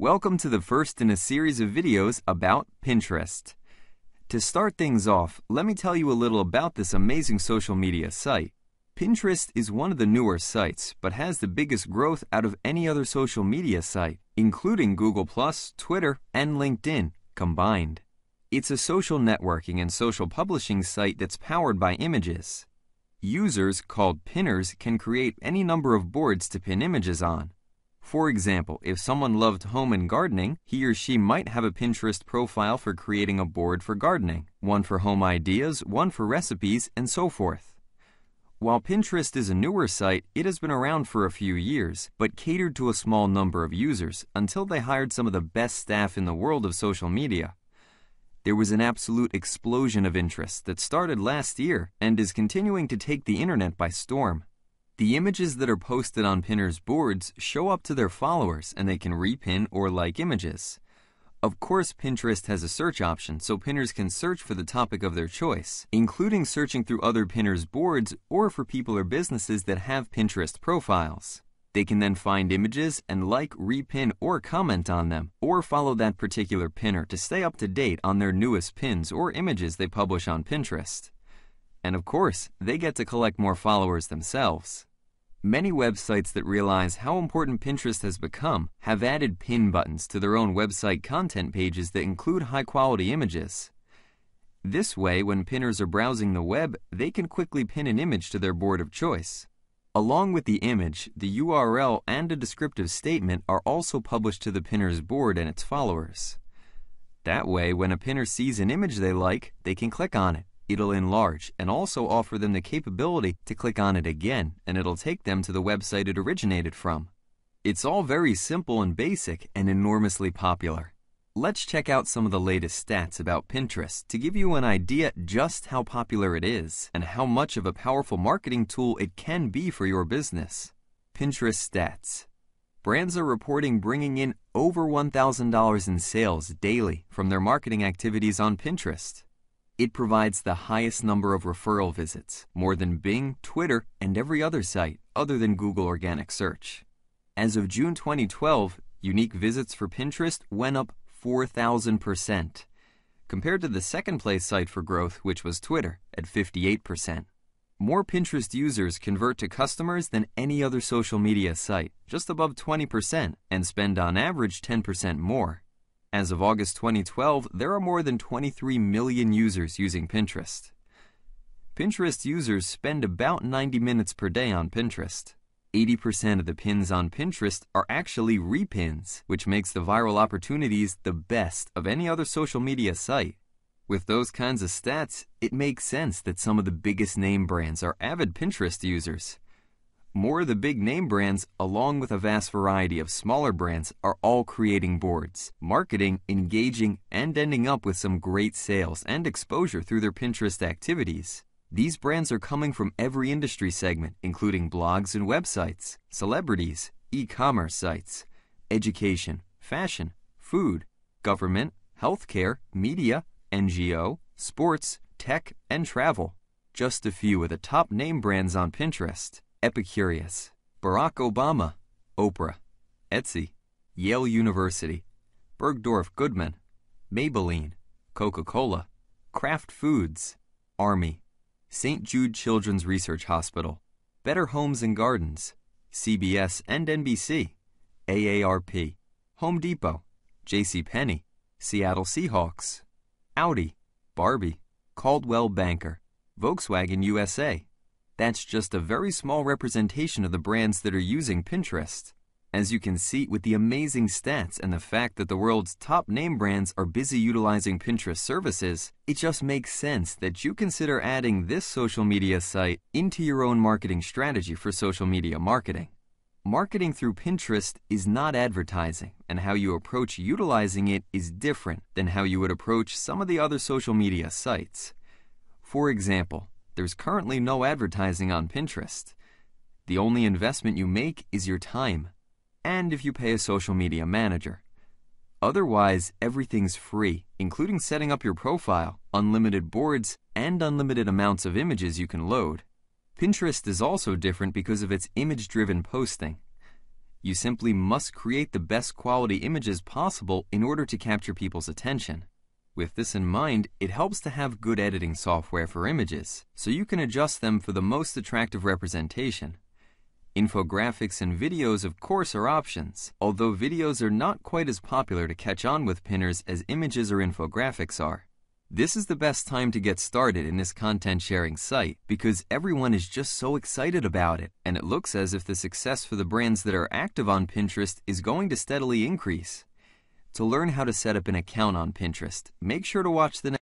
Welcome to the first in a series of videos about Pinterest. To start things off, let me tell you a little about this amazing social media site. Pinterest is one of the newer sites, but has the biggest growth out of any other social media site, including Google+, Twitter, and LinkedIn combined. It's a social networking and social publishing site that's powered by images. Users, called pinners, can create any number of boards to pin images on, for example, if someone loved home and gardening, he or she might have a Pinterest profile for creating a board for gardening, one for home ideas, one for recipes, and so forth. While Pinterest is a newer site, it has been around for a few years, but catered to a small number of users until they hired some of the best staff in the world of social media. There was an absolute explosion of interest that started last year and is continuing to take the internet by storm. The images that are posted on Pinner's boards show up to their followers and they can repin or like images. Of course, Pinterest has a search option, so pinners can search for the topic of their choice, including searching through other pinners' boards or for people or businesses that have Pinterest profiles. They can then find images and like, repin, or comment on them, or follow that particular pinner to stay up to date on their newest pins or images they publish on Pinterest. And of course, they get to collect more followers themselves. Many websites that realize how important Pinterest has become have added pin buttons to their own website content pages that include high quality images. This way, when pinners are browsing the web, they can quickly pin an image to their board of choice. Along with the image, the URL and a descriptive statement are also published to the pinner's board and its followers. That way, when a pinner sees an image they like, they can click on it. It'll enlarge and also offer them the capability to click on it again and it'll take them to the website it originated from. It's all very simple and basic and enormously popular. Let's check out some of the latest stats about Pinterest to give you an idea just how popular it is and how much of a powerful marketing tool it can be for your business. Pinterest stats. Brands are reporting bringing in over $1,000 in sales daily from their marketing activities on Pinterest. It provides the highest number of referral visits, more than Bing, Twitter, and every other site other than Google Organic Search. As of June 2012, unique visits for Pinterest went up 4,000%, compared to the second place site for growth, which was Twitter, at 58%. More Pinterest users convert to customers than any other social media site, just above 20%, and spend on average 10% more. As of August 2012, there are more than 23 million users using Pinterest. Pinterest users spend about 90 minutes per day on Pinterest. 80% of the pins on Pinterest are actually repins, which makes the viral opportunities the best of any other social media site. With those kinds of stats, it makes sense that some of the biggest name brands are avid Pinterest users. More of the big name brands, along with a vast variety of smaller brands, are all creating boards, marketing, engaging, and ending up with some great sales and exposure through their Pinterest activities. These brands are coming from every industry segment, including blogs and websites, celebrities, e commerce sites, education, fashion, food, government, healthcare, media, NGO, sports, tech, and travel. Just a few of the top name brands on Pinterest. Epicurious, Barack Obama, Oprah, Etsy, Yale University, Bergdorf Goodman, Maybelline, Coca Cola, Kraft Foods, Army, St. Jude Children's Research Hospital, Better Homes and Gardens, CBS and NBC, AARP, Home Depot, JCPenney, Seattle Seahawks, Audi, Barbie, Caldwell Banker, Volkswagen USA, that's just a very small representation of the brands that are using Pinterest. As you can see with the amazing stats and the fact that the world's top name brands are busy utilizing Pinterest services, it just makes sense that you consider adding this social media site into your own marketing strategy for social media marketing. Marketing through Pinterest is not advertising, and how you approach utilizing it is different than how you would approach some of the other social media sites. For example, there's currently no advertising on Pinterest. The only investment you make is your time, and if you pay a social media manager. Otherwise, everything's free, including setting up your profile, unlimited boards, and unlimited amounts of images you can load. Pinterest is also different because of its image driven posting. You simply must create the best quality images possible in order to capture people's attention. With this in mind, it helps to have good editing software for images, so you can adjust them for the most attractive representation. Infographics and videos, of course, are options, although videos are not quite as popular to catch on with pinners as images or infographics are. This is the best time to get started in this content sharing site because everyone is just so excited about it, and it looks as if the success for the brands that are active on Pinterest is going to steadily increase. To learn how to set up an account on Pinterest, make sure to watch the next